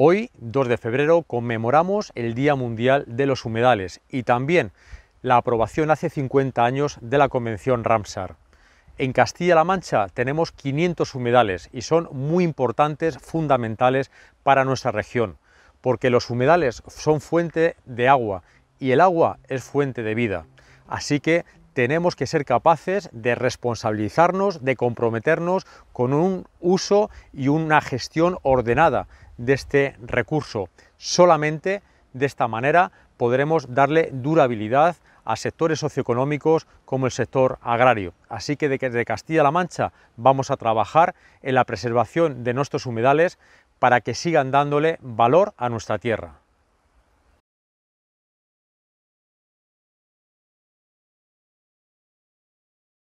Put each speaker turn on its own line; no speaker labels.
Hoy, 2 de febrero, conmemoramos el Día Mundial de los Humedales y también la aprobación hace 50 años de la Convención Ramsar. En Castilla-La Mancha tenemos 500 humedales y son muy importantes, fundamentales para nuestra región, porque los humedales son fuente de agua y el agua es fuente de vida. Así que tenemos que ser capaces de responsabilizarnos, de comprometernos con un uso y una gestión ordenada de este recurso. Solamente de esta manera podremos darle durabilidad a sectores socioeconómicos como el sector agrario. Así que desde Castilla-La Mancha vamos a trabajar en la preservación de nuestros humedales para que sigan dándole valor a nuestra tierra.